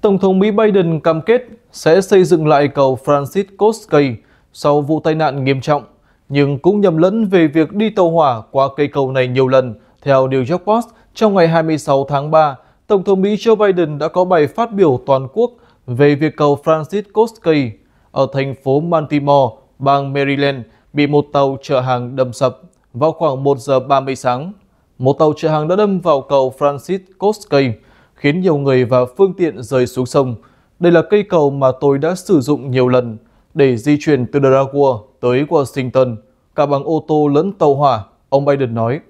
Tổng thống Mỹ Biden cam kết sẽ xây dựng lại cầu Francis Scott Key sau vụ tai nạn nghiêm trọng, nhưng cũng nhầm lẫn về việc đi tàu hỏa qua cây cầu này nhiều lần. Theo New York Post, trong ngày 26 tháng 3, Tổng thống Mỹ Joe Biden đã có bài phát biểu toàn quốc về việc cầu Francis Scott Key ở thành phố Baltimore, bang Maryland, bị một tàu chở hàng đâm sập vào khoảng 1 giờ 30 sáng. Một tàu chở hàng đã đâm vào cầu Francis Scott Key khiến nhiều người và phương tiện rơi xuống sông. Đây là cây cầu mà tôi đã sử dụng nhiều lần để di chuyển từ Delaware tới Washington, cả bằng ô tô lẫn tàu hỏa, ông Biden nói.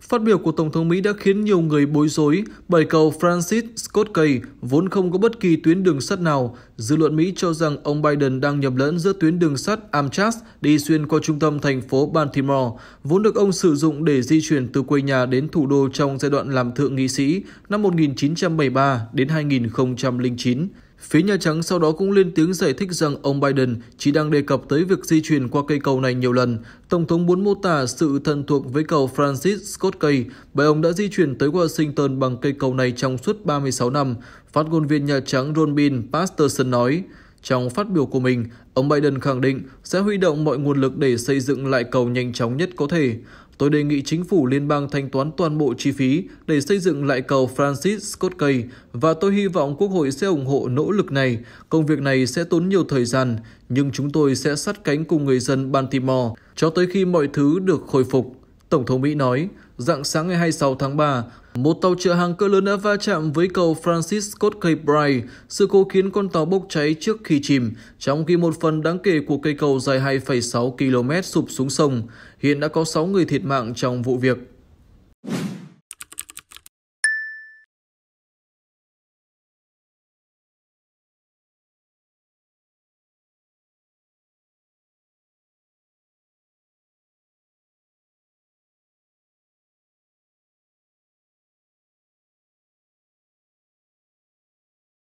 Phát biểu của Tổng thống Mỹ đã khiến nhiều người bối rối bởi cầu Francis Scott Key vốn không có bất kỳ tuyến đường sắt nào. Dư luận Mỹ cho rằng ông Biden đang nhầm lẫn giữa tuyến đường sắt Amtrak đi xuyên qua trung tâm thành phố Baltimore, vốn được ông sử dụng để di chuyển từ quê nhà đến thủ đô trong giai đoạn làm thượng nghị sĩ năm 1973 đến 2009. Phía Nhà Trắng sau đó cũng lên tiếng giải thích rằng ông Biden chỉ đang đề cập tới việc di chuyển qua cây cầu này nhiều lần. Tổng thống muốn mô tả sự thân thuộc với cầu Francis Scott Key bởi ông đã di chuyển tới Washington bằng cây cầu này trong suốt 36 năm, phát ngôn viên Nhà Trắng Ron Bean Pasterson nói. Trong phát biểu của mình, ông Biden khẳng định sẽ huy động mọi nguồn lực để xây dựng lại cầu nhanh chóng nhất có thể. Tôi đề nghị chính phủ liên bang thanh toán toàn bộ chi phí để xây dựng lại cầu Francis Scott Key và tôi hy vọng Quốc hội sẽ ủng hộ nỗ lực này. Công việc này sẽ tốn nhiều thời gian, nhưng chúng tôi sẽ sát cánh cùng người dân Baltimore cho tới khi mọi thứ được khôi phục. Tổng thống Mỹ nói, Dạng sáng ngày 26 tháng 3, một tàu chở hàng cỡ lớn đã va chạm với cầu Francis Scott Key Bridge. Sự cố khiến con tàu bốc cháy trước khi chìm, trong khi một phần đáng kể của cây cầu dài 2,6 km sụp xuống sông. Hiện đã có 6 người thiệt mạng trong vụ việc.